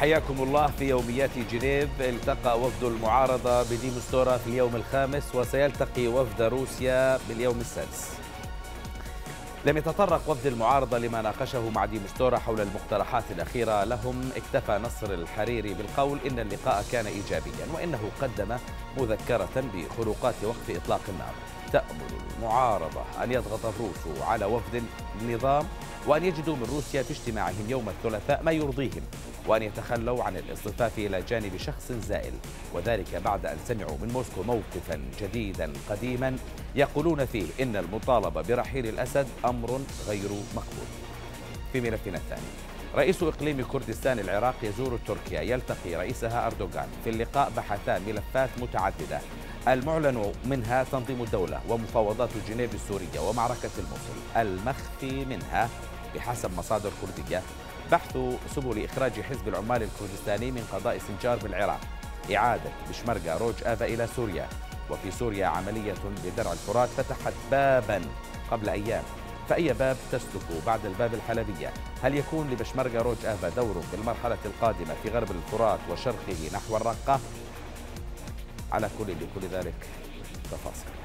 حياكم الله في يوميات جنيف التقى وفد المعارضة بديمستورا في اليوم الخامس وسيلتقي وفد روسيا باليوم السادس لم يتطرق وفد المعارضة لما ناقشه مع ديمستورا حول المقترحات الأخيرة لهم اكتفى نصر الحريري بالقول إن اللقاء كان إيجابيا وإنه قدم مذكرة بخروقات وقف إطلاق النار تأمل المعارضة أن يضغط الروس على وفد النظام وأن يجدوا من روسيا في اجتماعهم يوم الثلاثاء ما يرضيهم وأن يتخلوا عن الاصطفاف إلى جانب شخص زائل وذلك بعد أن سمعوا من موسكو موقفا جديدا قديما يقولون فيه إن المطالبة برحيل الأسد أمر غير مقبول في ملفنا الثاني رئيس إقليم كردستان العراق يزور تركيا يلتقي رئيسها أردوغان في اللقاء بحثا ملفات متعددة المعلن منها تنظيم الدولة ومفاوضات جنيف السورية ومعركة الموصل المخفي منها بحسب مصادر كردية بحث سبل إخراج حزب العمال الكردستاني من قضاء سنجار بالعراق إعادة بشمرقة روج آفا إلى سوريا وفي سوريا عملية لدرع الفرات فتحت بابا قبل أيام فأي باب تسلك بعد الباب الحلبية؟ هل يكون لبشمرقة روج آفا دور في المرحلة القادمة في غرب الفرات وشرقه نحو الرقة؟ على كل كل ذلك تفاصيل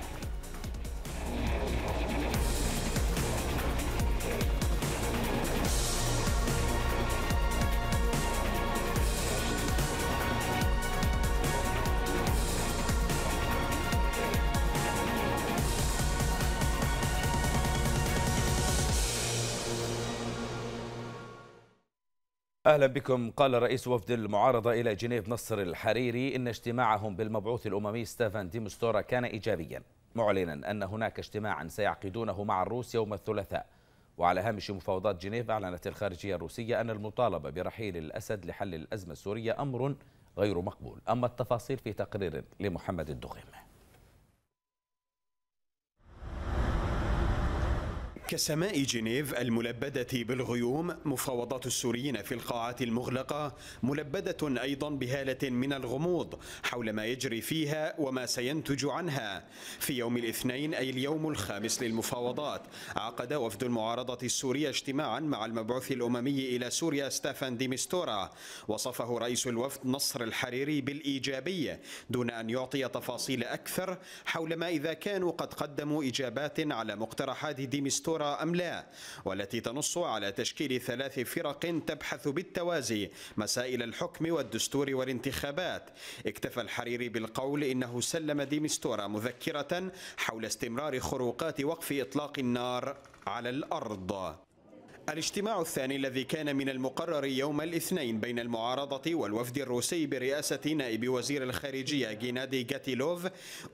أهلا بكم قال رئيس وفد المعارضة إلى جنيف نصر الحريري إن اجتماعهم بالمبعوث الأممي ستيفان ديمستورا كان إيجابيا معلنا أن هناك اجتماعا سيعقدونه مع الروس يوم الثلاثاء وعلى هامش مفاوضات جنيف أعلنت الخارجية الروسية أن المطالبة برحيل الأسد لحل الأزمة السورية أمر غير مقبول أما التفاصيل في تقرير لمحمد الدغيم كسماء جنيف الملبدة بالغيوم مفاوضات السوريين في القاعات المغلقة ملبدة أيضا بهالة من الغموض حول ما يجري فيها وما سينتج عنها في يوم الاثنين أي اليوم الخامس للمفاوضات عقد وفد المعارضة السورية اجتماعا مع المبعوث الأممي إلى سوريا ستافان ديمستورا وصفه رئيس الوفد نصر الحريري بالإيجابية دون أن يعطي تفاصيل أكثر حول ما إذا كانوا قد قدموا إجابات على مقترحات ديمستورا الكرة أم لا والتي تنص على تشكيل ثلاث فرق تبحث بالتوازي مسائل الحكم والدستور والانتخابات اكتفى الحريري بالقول إنه سلم ديمستورا مذكرة حول استمرار خروقات وقف إطلاق النار على الأرض الاجتماع الثاني الذي كان من المقرر يوم الاثنين بين المعارضة والوفد الروسي برئاسة نائب وزير الخارجية جينادي جاتيلوف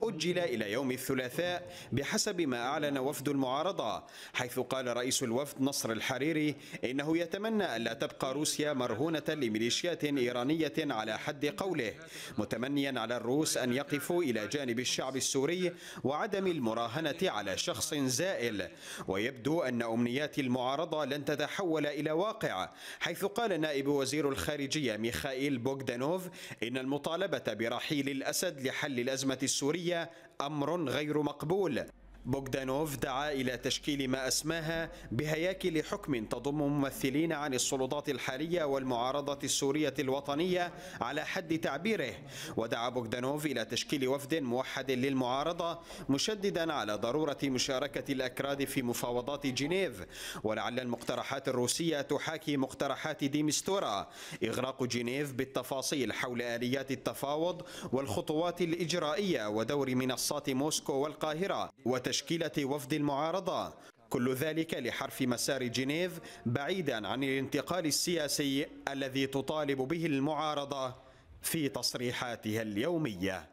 أجل إلى يوم الثلاثاء بحسب ما أعلن وفد المعارضة حيث قال رئيس الوفد نصر الحريري إنه يتمنى ألا تبقى روسيا مرهونة لميليشيات إيرانية على حد قوله متمنيا على الروس أن يقفوا إلى جانب الشعب السوري وعدم المراهنة على شخص زائل ويبدو أن أمنيات المعارضة لن أن تتحول إلى واقع حيث قال نائب وزير الخارجية ميخائيل بوغدانوف إن المطالبة برحيل الأسد لحل الأزمة السورية أمر غير مقبول بوغدانوف دعا إلى تشكيل ما أسماها بهياكل حكم تضم ممثلين عن السلطات الحالية والمعارضة السورية الوطنية على حد تعبيره ودعا بوغدانوف إلى تشكيل وفد موحد للمعارضة مشددا على ضرورة مشاركة الأكراد في مفاوضات جنيف ولعل المقترحات الروسية تحاكي مقترحات ديمستورا إغراق جنيف بالتفاصيل حول آليات التفاوض والخطوات الإجرائية ودور منصات موسكو والقاهرة وت تشكيلة وفد المعارضة كل ذلك لحرف مسار جنيف بعيدا عن الانتقال السياسي الذي تطالب به المعارضة في تصريحاتها اليوميه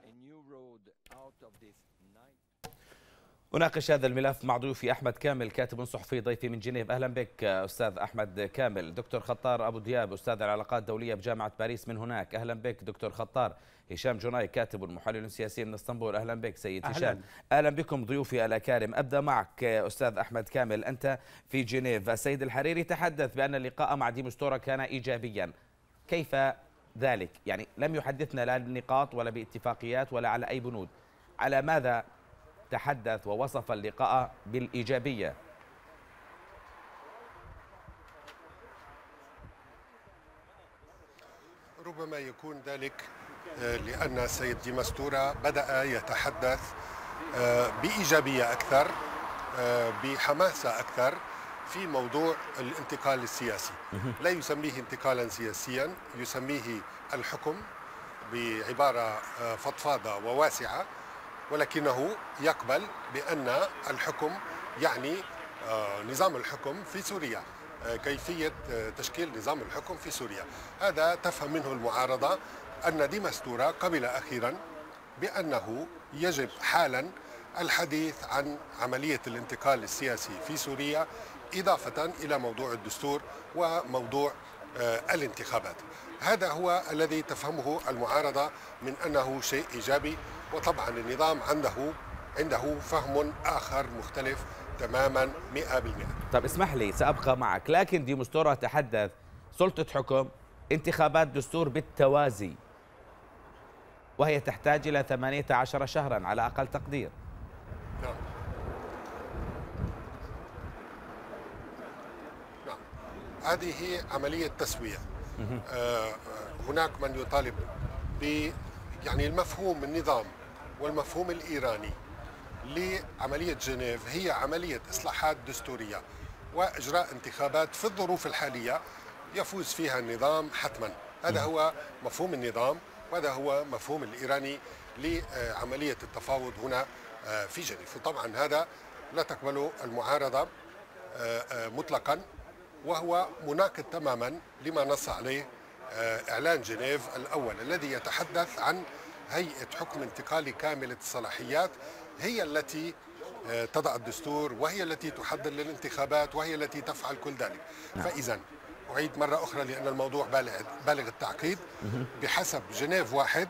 أناقش هذا الملف مع ضيوفي أحمد كامل كاتب صحفي ضيفي من جنيف أهلا بك أستاذ أحمد كامل دكتور خطار أبو دياب أستاذ العلاقات الدولية بجامعة باريس من هناك أهلا بك دكتور خطار هشام جناي كاتب ومحلل سياسي من اسطنبول أهلا بك سيد أهلاً. هشام أهلا بكم ضيوفي الأكارم أبدأ معك أستاذ أحمد كامل أنت في جنيف السيد الحريري تحدث بأن اللقاء مع ديمستورا كان إيجابيا كيف ذلك؟ يعني لم يحدثنا لا بنقاط ولا باتفاقيات ولا على أي بنود على ماذا تحدث ووصف اللقاء بالإيجابية ربما يكون ذلك آه، لأن السيد ديمستورة بدأ يتحدث آه، بإيجابية أكثر آه، بحماسة أكثر في موضوع الانتقال السياسي لا يسميه انتقالا سياسيا يسميه الحكم بعبارة فضفاضة وواسعة ولكنه يقبل بأن الحكم يعني آه، نظام الحكم في سوريا آه، كيفية آه، تشكيل نظام الحكم في سوريا هذا تفهم منه المعارضة أن ديمستورا قبل أخيرا بأنه يجب حالا الحديث عن عملية الانتقال السياسي في سوريا إضافة إلى موضوع الدستور وموضوع آه، الانتخابات هذا هو الذي تفهمه المعارضة من أنه شيء إيجابي وطبعا النظام عنده عنده فهم آخر مختلف تماما 100% طب اسمح لي سأبقى معك لكن ديمستورة تحدث سلطة حكم انتخابات دستور بالتوازي وهي تحتاج إلى 18 شهرا على أقل تقدير هذه هي عملية تسوية آه هناك من يطالب ب يعني المفهوم النظام والمفهوم الإيراني لعملية جنيف هي عملية إصلاحات دستورية وإجراء انتخابات في الظروف الحالية يفوز فيها النظام حتما هذا هو مفهوم النظام وهذا هو مفهوم الإيراني لعملية التفاوض هنا آه، في جنيف وطبعا هذا لا تقبله المعارضة آه، آه، مطلقا وهو مناقض تماما لما نص عليه آه، إعلان جنيف الأول الذي يتحدث عن هيئة حكم انتقالي كاملة الصلاحيات هي التي آه، تضع الدستور وهي التي تحضر للانتخابات وهي التي تفعل كل ذلك نعم. فإذا أعيد مرة أخرى لأن الموضوع بالغ التعقيد بحسب جنيف واحد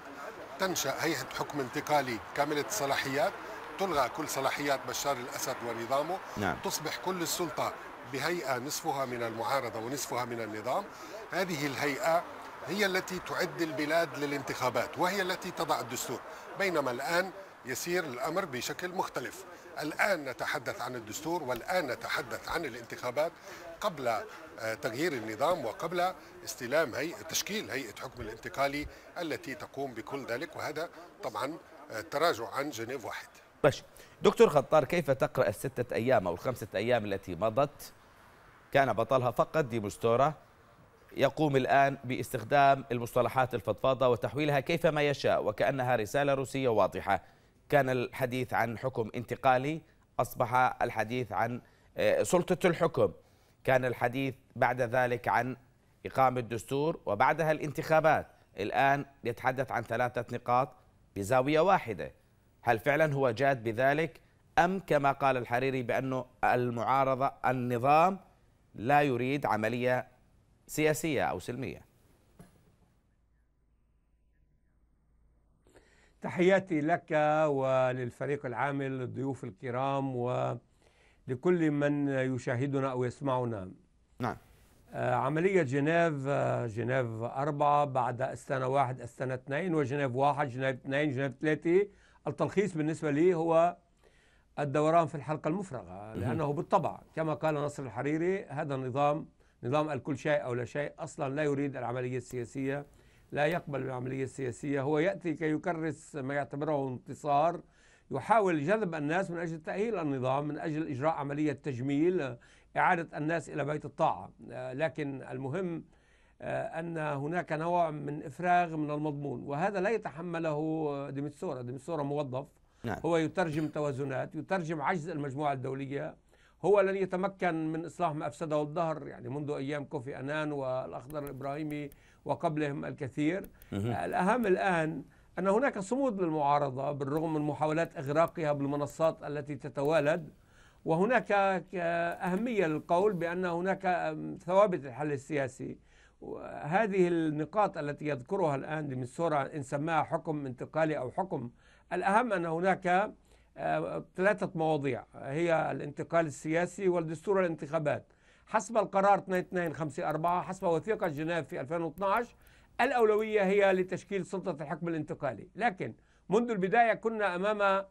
تنشأ هيئة حكم انتقالي كاملة الصلاحيات تلغى كل صلاحيات بشار الأسد ونظامه نعم. تصبح كل السلطة بهيئة نصفها من المعارضة ونصفها من النظام هذه الهيئة هي التي تعد البلاد للانتخابات وهي التي تضع الدستور بينما الآن يسير الأمر بشكل مختلف الآن نتحدث عن الدستور والآن نتحدث عن الانتخابات قبل آه، تغيير النظام وقبل استلام هيئة تشكيل هيئة حكم الانتقالي التي تقوم بكل ذلك وهذا طبعا آه، تراجع عن جنيف واحد ماشي دكتور خطار كيف تقرأ الستة أيام أو الخمسة أيام التي مضت كان بطلها فقط ديمستورا يقوم الآن باستخدام المصطلحات الفضفاضة وتحويلها كيفما يشاء وكأنها رسالة روسية واضحة كان الحديث عن حكم انتقالي أصبح الحديث عن آه، سلطة الحكم كان الحديث بعد ذلك عن إقامة دستور وبعدها الانتخابات الآن يتحدث عن ثلاثة نقاط بزاوية واحدة هل فعلا هو جاد بذلك أم كما قال الحريري بأنه المعارضة النظام لا يريد عملية سياسية أو سلمية تحياتي لك وللفريق العامل للضيوف الكرام ولكل من يشاهدنا أو يسمعنا نعم آه، عملية جنيف آه، جنيف أربعة بعد السنة واحد السنة اثنين وجنيف واحد جنيف اثنين جنيف ثلاثة التلخيص بالنسبة لي هو الدوران في الحلقة المفرغة لأنه بالطبع كما قال نصر الحريري هذا النظام نظام الكل شيء أو لا شيء أصلا لا يريد العملية السياسية لا يقبل بالعملية السياسية هو يأتي كي يكرس ما يعتبره انتصار يحاول جذب الناس من أجل تأهيل النظام من أجل إجراء عملية تجميل إعادة الناس إلى بيت الطاعة لكن المهم آه، أن هناك نوع من إفراغ من المضمون وهذا لا يتحمله ديمتسورة ديمتسورة موظف نعم. هو يترجم توازنات يترجم عجز المجموعة الدولية هو لن يتمكن من إصلاح ما أفسده الظهر يعني منذ أيام كوفي أنان والأخضر الإبراهيمي وقبلهم الكثير مه. الأهم الآن أن هناك صمود للمعارضة بالرغم من محاولات إغراقها بالمنصات التي تتوالد وهناك أهمية للقول بأن هناك ثوابت الحل السياسي هذه النقاط التي يذكرها الآن سورة إن سماها حكم انتقالي أو حكم الأهم أن هناك آه، ثلاثة مواضيع هي الانتقال السياسي والدستور الانتخابات حسب القرار 2254 حسب وثيقة جنيف في 2012 الأولوية هي لتشكيل سلطة الحكم الانتقالي لكن منذ البداية كنا أمام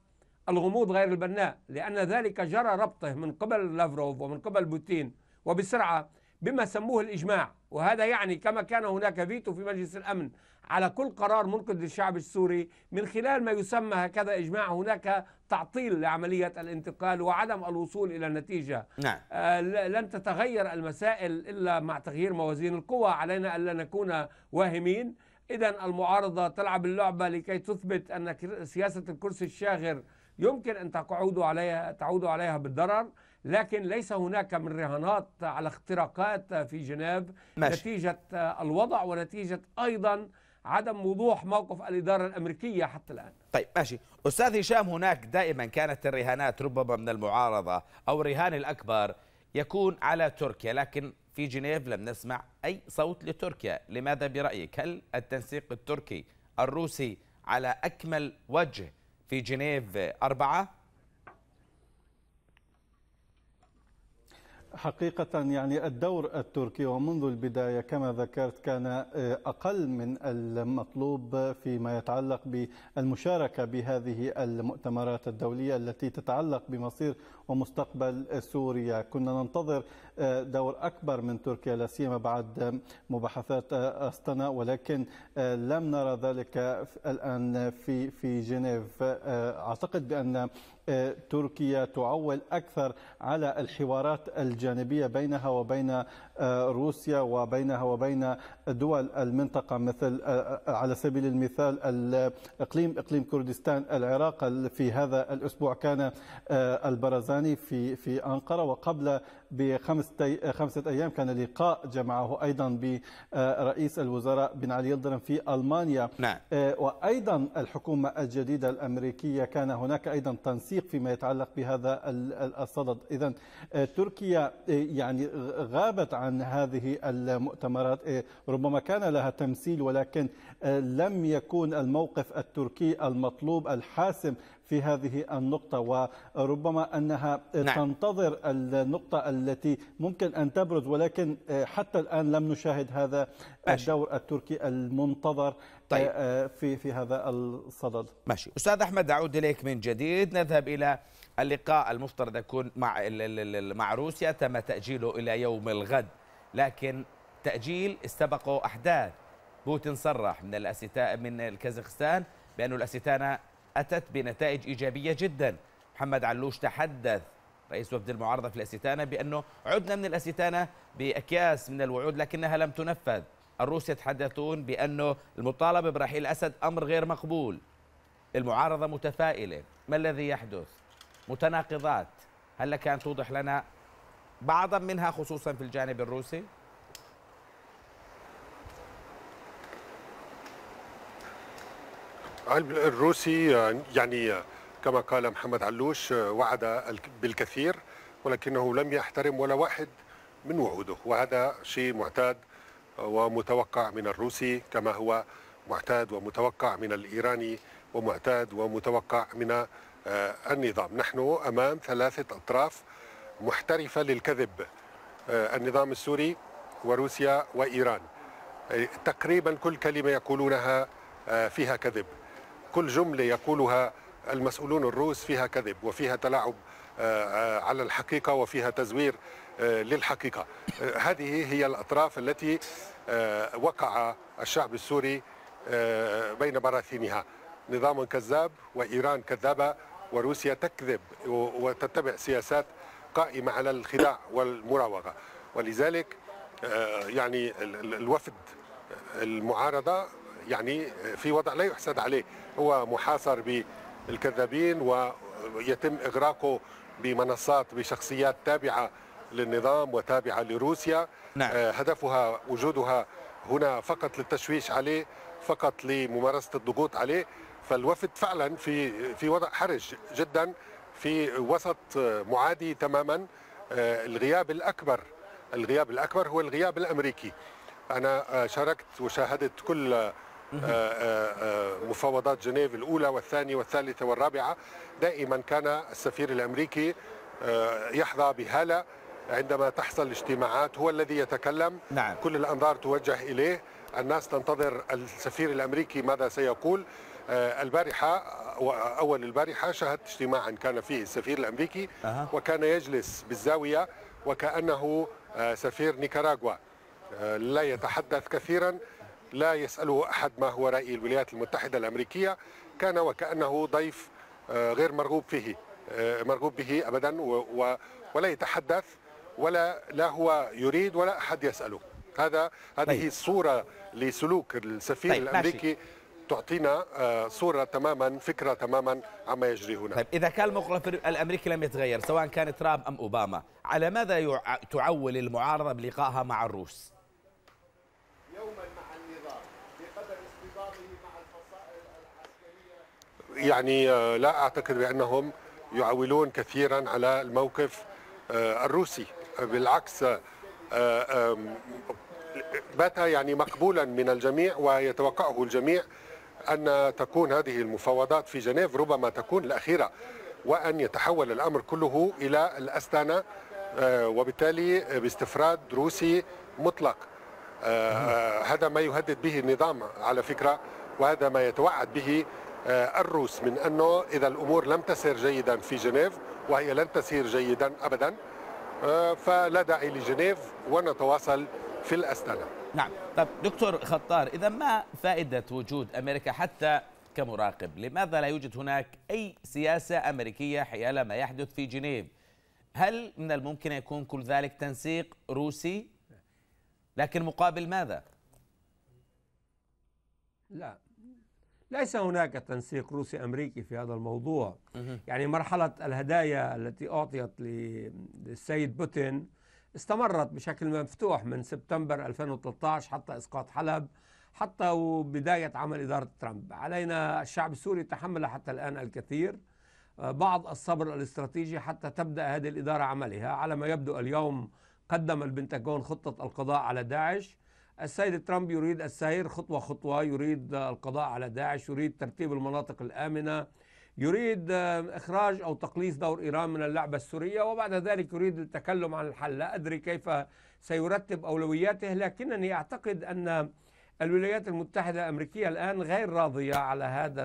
الغموض غير البناء لأن ذلك جرى ربطه من قبل لافروف ومن قبل بوتين وبسرعة بما سموه الإجماع وهذا يعني كما كان هناك فيتو في مجلس الأمن على كل قرار منقذ للشعب السوري من خلال ما يسمى هكذا إجماع هناك تعطيل لعملية الانتقال وعدم الوصول إلى النتيجة نعم. آه لن تتغير المسائل إلا مع تغيير موازين القوى علينا ألا نكون واهمين إذا المعارضة تلعب اللعبة لكي تثبت أن سياسة الكرسي الشاغر يمكن أن تعودوا عليها تعودوا عليها بالضرر لكن ليس هناك من رهانات على اختراقات في جنيف نتيجة الوضع ونتيجة أيضا عدم وضوح موقف الإدارة الأمريكية حتى الآن طيب ماشي أستاذ هشام هناك دائما كانت الرهانات ربما من المعارضة أو الرهان الأكبر يكون على تركيا لكن في جنيف لم نسمع أي صوت لتركيا لماذا برأيك هل التنسيق التركي الروسي على أكمل وجه في جنيف أربعة حقيقة يعني الدور التركي ومنذ البداية كما ذكرت كان آه، أقل من المطلوب فيما يتعلق بالمشاركة بهذه المؤتمرات الدولية التي تتعلق بمصير ومستقبل سوريا كنا ننتظر آه، دور أكبر من تركيا لا سيما بعد مباحثات آه، أستنا ولكن آه، لم نرى ذلك الآن في في جنيف أعتقد بأن تركيا تعول أكثر على الحوارات الجانبية بينها وبين روسيا وبينها وبين دول المنطقة مثل آه، آه، على سبيل المثال الإقليم إقليم كردستان العراق في هذا الأسبوع كان آه، البرزاني في في أنقرة وقبل بخمسة خمسة أيام كان لقاء جمعه أيضا برئيس الوزراء بن علي يلدرم في ألمانيا نعم. آه، وأيضا الحكومة الجديدة الأمريكية كان هناك أيضا تنسيق فيما يتعلق بهذا الصدد إذا آه، تركيا آه، يعني غابت عن هذه المؤتمرات ربما كان لها تمثيل ولكن لم يكون الموقف التركي المطلوب الحاسم في هذه النقطة وربما أنها نعم. تنتظر النقطة التي ممكن أن تبرز ولكن آه، حتى الآن لم نشاهد هذا ماشي. الدور التركي المنتظر آه، طيب. آه، في في هذا الصدد ماشي أستاذ أحمد أعود إليك من جديد نذهب إلى اللقاء المفترض يكون مع مع روسيا تم تأجيله إلى يوم الغد لكن تأجيل استبقه أحداث بوتين صرح من الأستاء من الكازاخستان بأن الأستانة أتت بنتائج إيجابية جدا محمد علوش تحدث رئيس وفد المعارضة في الأستانة بأنه عدنا من الأستانة بأكياس من الوعود لكنها لم تنفذ الروس يتحدثون بأنه المطالبة برحيل أسد أمر غير مقبول المعارضة متفائلة ما الذي يحدث؟ متناقضات هل كانت توضح لنا بعضا منها خصوصا في الجانب الروسي؟ الروسي يعني كما قال محمد علوش وعد بالكثير ولكنه لم يحترم ولا واحد من وعوده وهذا شيء معتاد ومتوقع من الروسي كما هو معتاد ومتوقع من الإيراني ومعتاد ومتوقع من آه، النظام نحن أمام ثلاثة أطراف محترفة للكذب آه، النظام السوري وروسيا وإيران تقريبا كل كلمة يقولونها آه، فيها كذب كل جملة يقولها المسؤولون الروس فيها كذب وفيها تلاعب آه، آه، على الحقيقة وفيها تزوير آه، للحقيقة هذه هي الأطراف التي وقع الشعب السوري بين براثينها نظام كذاب وإيران كذابة وروسيا تكذب وتتبع سياسات قائمة على الخداع والمراوغة ولذلك يعني الوفد المعارضة يعني في وضع لا يحسد عليه هو محاصر بالكذابين ويتم إغراقه بمنصات بشخصيات تابعة للنظام وتابعة لروسيا نعم. آه، هدفها وجودها هنا فقط للتشويش عليه فقط لممارسة الضغوط عليه فالوفد فعلا في في وضع حرج جدا في وسط معادي تماما آه، الغياب الأكبر الغياب الأكبر هو الغياب الأمريكي أنا آه، شاركت وشاهدت كل آه، آه، آه، مفاوضات جنيف الاولى والثانيه والثالثه والرابعه دائما كان السفير الامريكي يحظى بهاله عندما تحصل اجتماعات هو الذي يتكلم نعم. كل الانظار توجه اليه الناس تنتظر السفير الامريكي ماذا سيقول البارحه اول البارحه شاهدت اجتماعا كان فيه السفير الامريكي أه. وكان يجلس بالزاويه وكانه سفير نيكاراغوا لا يتحدث كثيرا لا يسأله أحد ما هو رأي الولايات المتحدة الأمريكية كان وكأنه ضيف آه، غير مرغوب فيه آه، مرغوب به أبدا ولا يتحدث ولا لا هو يريد ولا أحد يسأله هذا هذه طيب. الصورة لسلوك السفير طيب. الأمريكي ماشي. تعطينا آه، صورة تماما فكرة تماما عما يجري هنا طيب إذا كان الموقف الأمريكي لم يتغير سواء كان ترامب أم أوباما على ماذا تعول المعارضة بلقائها مع الروس؟ يوما يعني آه، لا أعتقد بأنهم يعولون كثيرا على الموقف آه، الروسي بالعكس آه، بات يعني مقبولا من الجميع ويتوقعه الجميع أن تكون هذه المفاوضات في جنيف ربما تكون الأخيرة وأن يتحول الأمر كله إلى الأستانة وبالتالي باستفراد روسي مطلق هذا ما يهدد به النظام على فكرة وهذا ما يتوعد به آه، الروس من أنه إذا الأمور لم تسير جيدا في جنيف وهي لن تسير جيدا أبدا آه، فلا داعي لجنيف ونتواصل في الأستانة نعم طب دكتور خطار إذا ما فائدة وجود أمريكا حتى كمراقب لماذا لا يوجد هناك أي سياسة أمريكية حيال ما يحدث في جنيف هل من الممكن يكون كل ذلك تنسيق روسي لكن مقابل ماذا لا ليس هناك تنسيق روسي أمريكي في هذا الموضوع يعني مرحلة الهدايا التي أعطيت للسيد بوتين استمرت بشكل مفتوح من سبتمبر 2013 حتى إسقاط حلب حتى وبداية عمل إدارة ترامب علينا الشعب السوري تحمل حتى الآن الكثير آه، بعض الصبر الاستراتيجي حتى تبدأ هذه الإدارة عملها على ما يبدو اليوم قدم البنتاغون خطة القضاء على داعش السيد ترامب يريد السير خطوة خطوة يريد القضاء على داعش يريد ترتيب المناطق الآمنة يريد آه، إخراج أو تقليص دور إيران من اللعبة السورية وبعد ذلك يريد التكلم عن الحل لا أدري كيف سيرتب أولوياته لكنني أعتقد أن الولايات المتحدة الأمريكية الآن غير راضية على هذا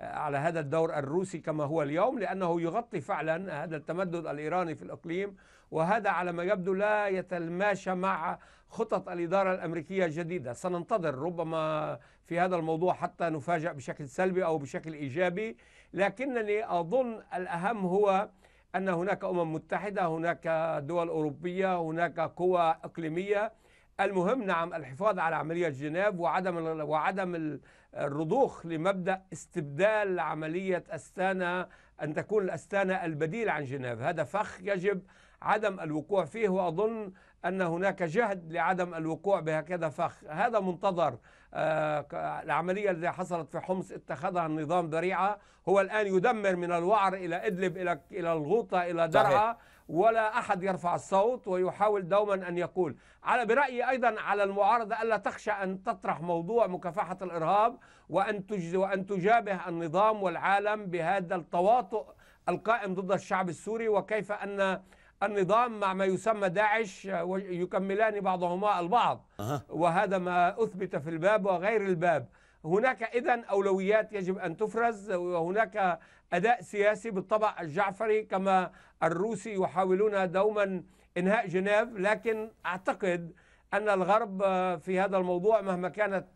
على هذا الدور الروسي كما هو اليوم لأنه يغطي فعلا هذا التمدد الإيراني في الإقليم وهذا على ما يبدو لا يتماشى مع خطط الإدارة الأمريكية الجديدة سننتظر ربما في هذا الموضوع حتى نفاجأ بشكل سلبي أو بشكل إيجابي لكنني أظن الأهم هو أن هناك أمم متحدة هناك دول أوروبية هناك قوى إقليمية المهم نعم الحفاظ على عملية جنيف وعدم وعدم الرضوخ لمبدا استبدال عمليه استانا ان تكون الاستانا البديل عن جنيف هذا فخ يجب عدم الوقوع فيه واظن ان هناك جهد لعدم الوقوع بهكذا فخ هذا منتظر آه، العمليه التي حصلت في حمص اتخذها النظام ذريعه هو الان يدمر من الوعر الى ادلب الى الى الغوطه الى درعا ولا أحد يرفع الصوت ويحاول دوما أن يقول على برأيي أيضا على المعارضة ألا تخشى أن تطرح موضوع مكافحة الإرهاب وأن وأن تجابه النظام والعالم بهذا التواطؤ القائم ضد الشعب السوري وكيف أن النظام مع ما يسمى داعش يكملان بعضهما البعض وهذا ما أثبت في الباب وغير الباب هناك إذا أولويات يجب أن تفرز وهناك أداء سياسي بالطبع الجعفري كما الروسي يحاولون دوما إنهاء جنيف لكن أعتقد أن الغرب في هذا الموضوع مهما كانت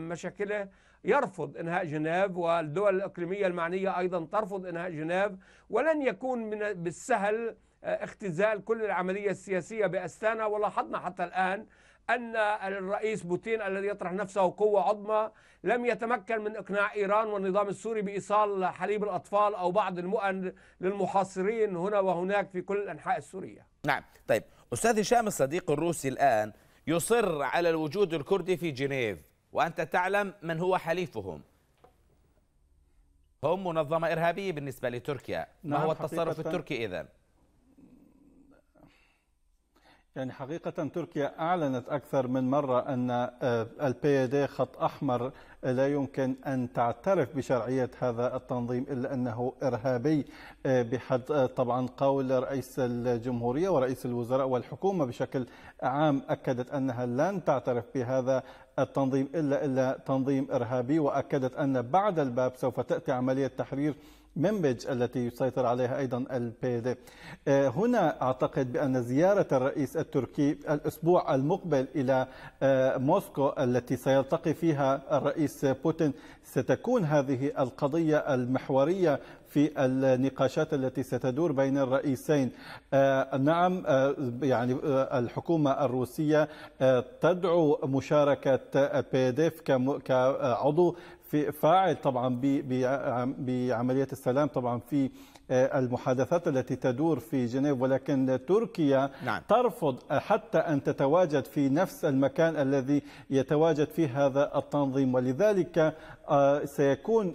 مشاكله يرفض انهاء جنيف والدول الاقليميه المعنيه ايضا ترفض انهاء جنيف ولن يكون من بالسهل اختزال كل العمليه السياسيه باستانا ولاحظنا حتى الان أن الرئيس بوتين الذي يطرح نفسه قوة عظمى لم يتمكن من إقناع إيران والنظام السوري بإيصال حليب الأطفال أو بعض المؤن للمحاصرين هنا وهناك في كل أنحاء سوريا نعم طيب أستاذ هشام الصديق الروسي الآن يصر على الوجود الكردي في جنيف وأنت تعلم من هو حليفهم هم منظمة إرهابية بالنسبة لتركيا ما نعم، هو التصرف التركي إذن؟ يعني حقيقة تركيا أعلنت أكثر من مرة أن آه، البي دي خط أحمر لا يمكن أن تعترف بشرعية هذا التنظيم إلا أنه إرهابي آه، بحد آه، طبعا قول رئيس الجمهورية ورئيس الوزراء والحكومة بشكل عام أكدت أنها لن تعترف بهذا التنظيم إلا إلا تنظيم إرهابي وأكدت أن بعد الباب سوف تأتي عملية تحرير منبج التي يسيطر عليها أيضا البي دي آه، هنا أعتقد بأن زيارة الرئيس التركي الأسبوع المقبل إلى آه، موسكو التي سيلتقي فيها الرئيس بوتين ستكون هذه القضية المحورية في النقاشات التي ستدور بين الرئيسين آه، نعم آه، يعني آه، الحكومة الروسية تدعو مشاركة بيديف كعضو في فاعل طبعا بعملية السلام طبعا في المحادثات التي تدور في جنيف ولكن تركيا نعم. ترفض حتى أن تتواجد في نفس المكان الذي يتواجد فيه هذا التنظيم ولذلك سيكون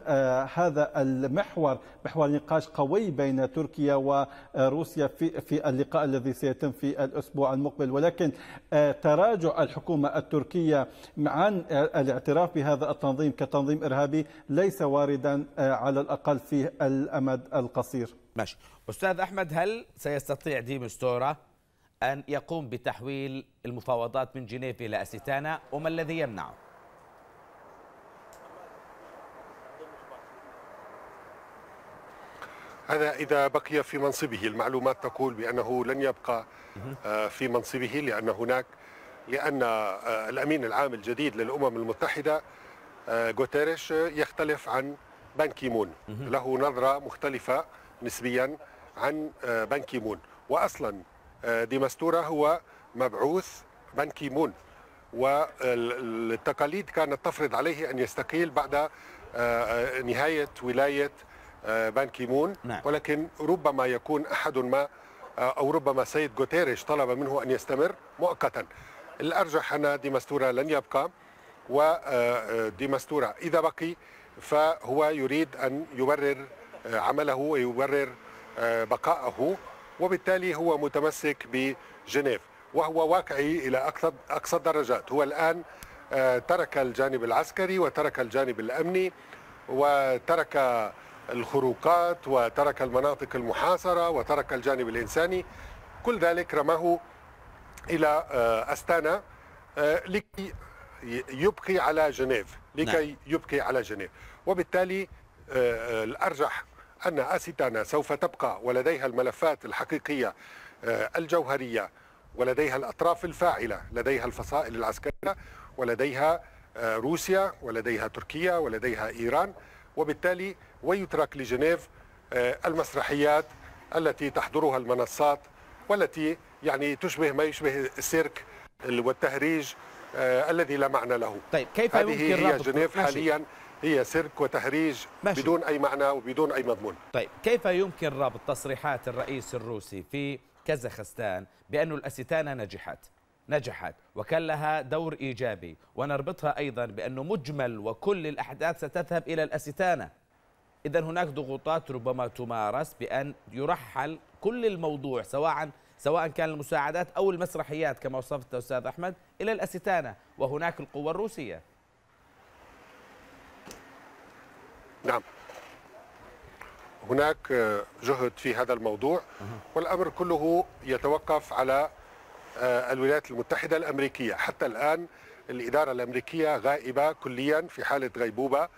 هذا المحور محور نقاش قوي بين تركيا وروسيا في في اللقاء الذي سيتم في الاسبوع المقبل ولكن آه، تراجع الحكومه التركيه عن آه، الاعتراف بهذا التنظيم كتنظيم ارهابي ليس واردا آه، على الاقل في الامد القصير. ماشي، استاذ احمد هل سيستطيع ديمستورا أن يقوم بتحويل المفاوضات من جنيف إلى أستانا وما الذي يمنعه؟ هذا إذا بقي في منصبه المعلومات تقول بأنه لن يبقى آه، في منصبه لأن هناك لأن آه، الأمين العام الجديد للأمم المتحدة آه، غوتيريش يختلف عن بانكيمون له نظرة مختلفة نسبيا عن بانكيمون وأصلا ديمستورة هو مبعوث بانكيمون والتقاليد كانت تفرض عليه أن يستقيل بعد نهاية ولاية آه، بان كيمون نعم. ولكن ربما يكون أحد ما آه، أو ربما سيد جوتيريش طلب منه أن يستمر مؤقتا الأرجح أن ديماستورا لن يبقى وديماستورا آه، إذا بقي فهو يريد أن يبرر عمله ويبرر بقائه وبالتالي هو متمسك بجنيف وهو واقعي إلى أقصى الدرجات هو الآن ترك الجانب العسكري وترك الجانب الأمني وترك الخروقات وترك المناطق المحاصرة وترك الجانب الإنساني كل ذلك رماه إلى آه، أستانا آه، لكي يبقي على جنيف لكي نعم. يبقي على جنيف وبالتالي آه، الأرجح أن أستانا سوف تبقى ولديها الملفات الحقيقية الجوهرية ولديها الأطراف الفاعلة لديها الفصائل العسكرية ولديها روسيا ولديها تركيا ولديها إيران وبالتالي ويترك لجنيف آه، المسرحيات التي تحضرها المنصات والتي يعني تشبه ما يشبه السيرك والتهريج آه، الذي لا معنى له طيب كيف هذه يمكن هي جنيف ماشي. حاليا هي سيرك وتهريج ماشي. بدون أي معنى وبدون أي مضمون طيب كيف يمكن ربط تصريحات الرئيس الروسي في كازاخستان بأن الأستانة نجحت نجحت وكان لها دور إيجابي ونربطها أيضا بأنه مجمل وكل الأحداث ستذهب إلى الأستانة إذا هناك ضغوطات ربما تمارس بأن يرحل كل الموضوع سواء سواء كان المساعدات أو المسرحيات كما وصفت أستاذ أحمد إلى الأستانة وهناك القوة الروسية نعم هناك جهد في هذا الموضوع والأمر كله يتوقف على آه، الولايات المتحدة الأمريكية حتى الآن الإدارة الأمريكية غائبة كليا في حالة غيبوبة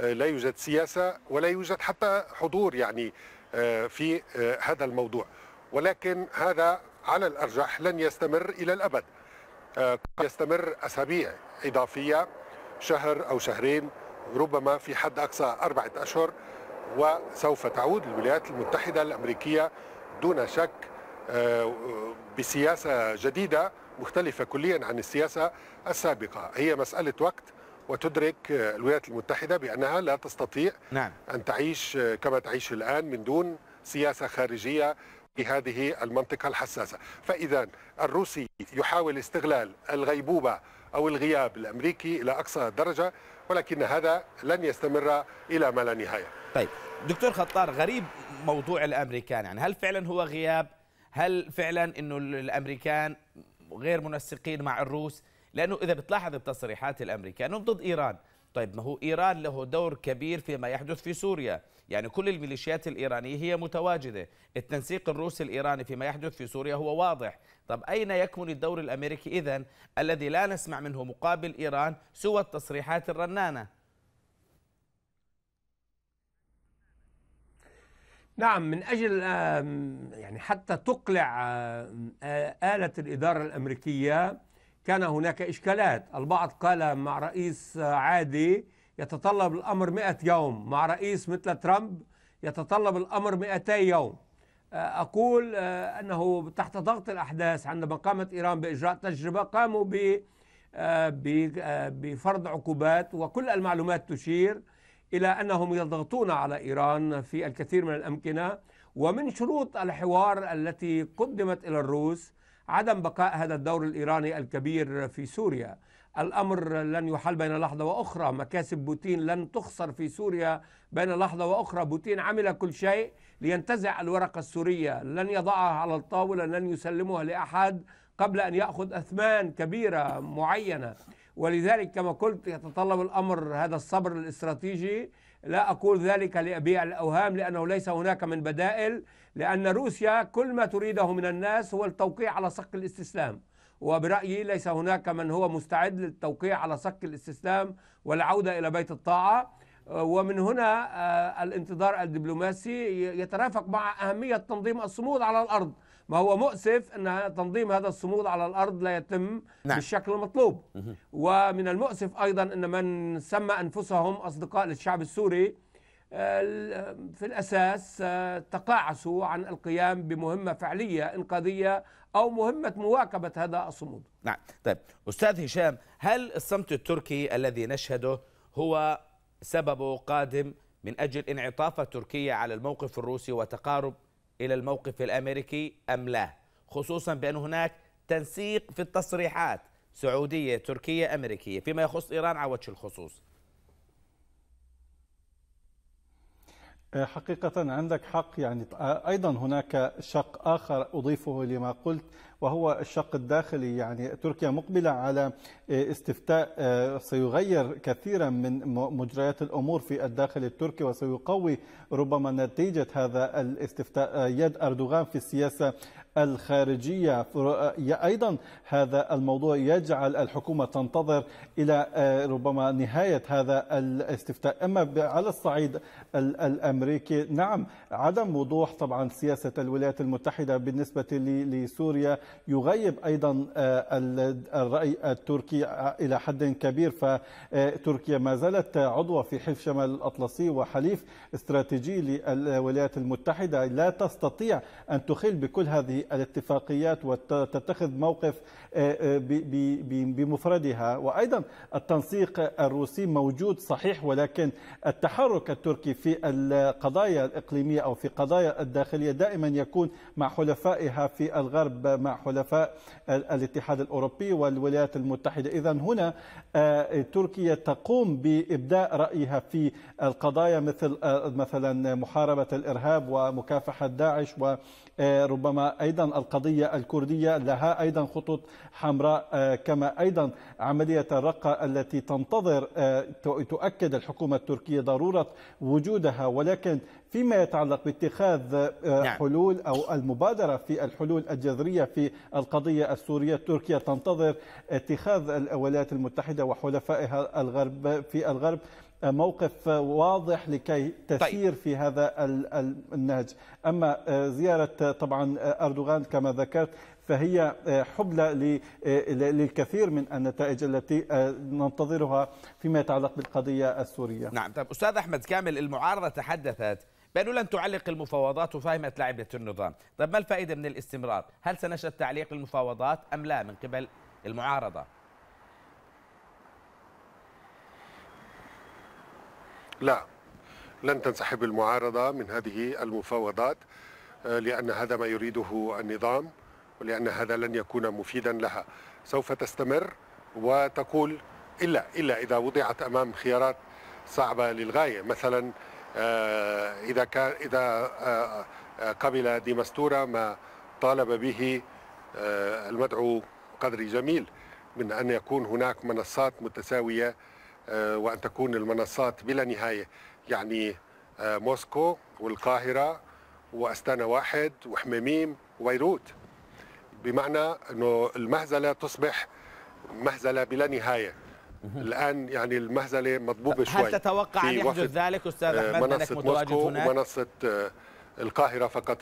آه، لا يوجد سياسه ولا يوجد حتى حضور يعني آه، في آه، هذا الموضوع ولكن هذا على الارجح لن يستمر الى الابد يستمر اسابيع اضافيه شهر او شهرين ربما في حد اقصى اربعه اشهر وسوف تعود الولايات المتحده الامريكيه دون شك بسياسه جديده مختلفه كليا عن السياسه السابقه هي مساله وقت وتدرك الولايات المتحدة بأنها لا تستطيع نعم. أن تعيش كما تعيش الآن من دون سياسة خارجية في هذه المنطقة الحساسة فإذا الروسي يحاول استغلال الغيبوبة أو الغياب الأمريكي إلى أقصى درجة ولكن هذا لن يستمر إلى ما لا نهاية طيب دكتور خطار غريب موضوع الأمريكان يعني هل فعلا هو غياب هل فعلا أنه الأمريكان غير منسقين مع الروس لانه اذا بتلاحظ التصريحات الامريكيه انهم ضد ايران طيب ما هو ايران له دور كبير فيما يحدث في سوريا، يعني كل الميليشيات الايرانيه هي متواجده، التنسيق الروسي الايراني فيما يحدث في سوريا هو واضح، طب اين يكمن الدور الامريكي اذا الذي لا نسمع منه مقابل ايران سوى التصريحات الرنانه؟ نعم من اجل يعني حتى تقلع آلة الاداره الامريكيه كان هناك إشكالات البعض قال مع رئيس عادي يتطلب الأمر 100 يوم مع رئيس مثل ترامب يتطلب الأمر 200 يوم آه، أقول آه، أنه تحت ضغط الأحداث عندما قامت إيران بإجراء تجربة قاموا آه، بفرض عقوبات وكل المعلومات تشير إلى أنهم يضغطون على إيران في الكثير من الأمكنة ومن شروط الحوار التي قدمت إلى الروس عدم بقاء هذا الدور الإيراني الكبير في سوريا الأمر لن يحل بين لحظة وأخرى مكاسب بوتين لن تخسر في سوريا بين لحظة وأخرى بوتين عمل كل شيء لينتزع الورقة السورية لن يضعها على الطاولة لن يسلمها لأحد قبل أن يأخذ أثمان كبيرة معينة ولذلك كما قلت يتطلب الأمر هذا الصبر الاستراتيجي لا أقول ذلك لأبيع الأوهام لأنه ليس هناك من بدائل لأن روسيا كل ما تريده من الناس هو التوقيع على صك الاستسلام وبرأيي ليس هناك من هو مستعد للتوقيع على صك الاستسلام والعودة إلى بيت الطاعة ومن هنا آه، الانتظار الدبلوماسي يترافق مع أهمية تنظيم الصمود على الأرض ما هو مؤسف أن تنظيم هذا الصمود على الأرض لا يتم نعم. بالشكل المطلوب ومن المؤسف أيضا أن من سمى أنفسهم أصدقاء للشعب السوري آه، في الأساس آه، تقاعسوا عن القيام بمهمة فعلية إنقاذية أو مهمة مواكبة هذا الصمود نعم طيب أستاذ هشام هل الصمت التركي الذي نشهده هو سببه قادم من أجل انعطاف تركيا على الموقف الروسي وتقارب إلى الموقف الأمريكي أم لا خصوصا بأن هناك تنسيق في التصريحات سعودية تركية أمريكية فيما يخص إيران على وجه الخصوص آه، حقيقة عندك حق يعني آه، أيضا هناك شق آخر أضيفه لما قلت وهو الشق الداخلي يعني تركيا مقبلة على آه، استفتاء آه، سيغير كثيرا من مجريات الأمور في الداخل التركي وسيقوي ربما نتيجة هذا الاستفتاء آه، يد أردوغان في السياسة الخارجية أيضا هذا الموضوع يجعل الحكومة تنتظر إلى ربما نهاية هذا الاستفتاء أما على الصعيد الأمريكي نعم عدم وضوح طبعا سياسة الولايات المتحدة بالنسبة لسوريا يغيب أيضا آه، الرأي التركي آه، إلى حد كبير فتركيا آه، ما زالت عضوة في حلف شمال الأطلسي وحليف استراتيجي للولايات المتحدة لا تستطيع أن تخل بكل هذه الاتفاقيات وتتخذ موقف آه، آه، بمفردها وايضا التنسيق الروسي موجود صحيح ولكن التحرك التركي في القضايا الاقليميه او في قضايا الداخليه دائما يكون مع حلفائها في الغرب مع حلفاء الاتحاد الاوروبي والولايات المتحده اذا هنا آه، تركيا تقوم بابداء رايها في القضايا مثل مثلا محاربه الارهاب ومكافحه داعش وربما ايضا القضيه الكرديه لها ايضا خطوط حمراء آه، كما أيضا عملية الرقة التي تنتظر آه، تؤكد الحكومة التركية ضرورة وجودها ولكن فيما يتعلق باتخاذ آه، نعم. حلول او المبادره في الحلول الجذريه في القضيه السوريه تركيا تنتظر اتخاذ الولايات المتحده وحلفائها الغرب في الغرب موقف واضح لكي طيب. تسير طيب. في هذا النهج اما زياره طبعا اردوغان كما ذكرت فهي آه، حبلى آه، للكثير من النتائج التي آه، ننتظرها فيما يتعلق بالقضية السورية نعم طب أستاذ أحمد كامل المعارضة تحدثت بأنه لن تعلق المفاوضات وفهمة لعبة النظام طب ما الفائدة من الاستمرار هل سنشهد تعليق المفاوضات أم لا من قبل المعارضة لا لن تنسحب المعارضة من هذه المفاوضات لأن هذا ما يريده النظام لأن هذا لن يكون مفيدا لها سوف تستمر وتقول إلا إلا إذا وضعت أمام خيارات صعبة للغاية مثلا آه، إذا كان إذا آه، آه، قبل ديمستورة ما طالب به المدعو قدري جميل من أن يكون هناك منصات متساوية وأن تكون المنصات بلا نهاية يعني موسكو والقاهرة وأستانا واحد وحميميم وبيروت بمعنى انه المهزله تصبح مهزله بلا نهايه الان يعني المهزله مضبوبه شوي هل تتوقع ان يحدث ذلك استاذ آه، احمد انك متواجد هناك منصه آه، القاهره فقط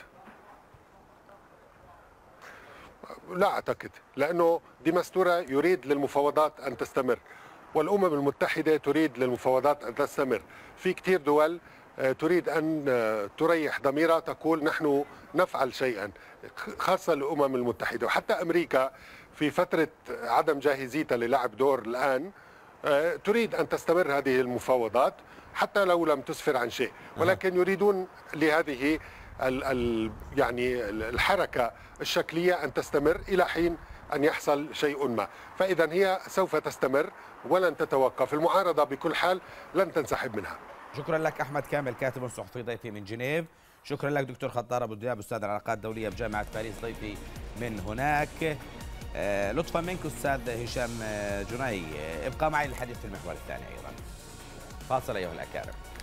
لا اعتقد لانه ديماستورا يريد للمفاوضات ان تستمر والامم المتحده تريد للمفاوضات ان تستمر في كثير دول آه، تريد أن آه، تريح ضميرها تقول نحن نفعل شيئا خاصة الأمم المتحدة وحتى أمريكا في فترة عدم جاهزيتها للعب دور الآن آه، تريد أن تستمر هذه المفاوضات حتى لو لم تسفر عن شيء ولكن يريدون لهذه يعني الحركة الشكلية أن تستمر إلى حين أن يحصل شيء ما فإذا هي سوف تستمر ولن تتوقف المعارضة بكل حال لن تنسحب منها شكرا لك احمد كامل كاتب صحفي ضيفي من جنيف شكرا لك دكتور خطار ابو دياب استاذ العلاقات الدوليه بجامعه باريس ضيفي من هناك آه، لطفا منك استاذ هشام آه، جني آه، ابقى معي للحديث في المحور الثاني ايضا فاصل ايها الاكارم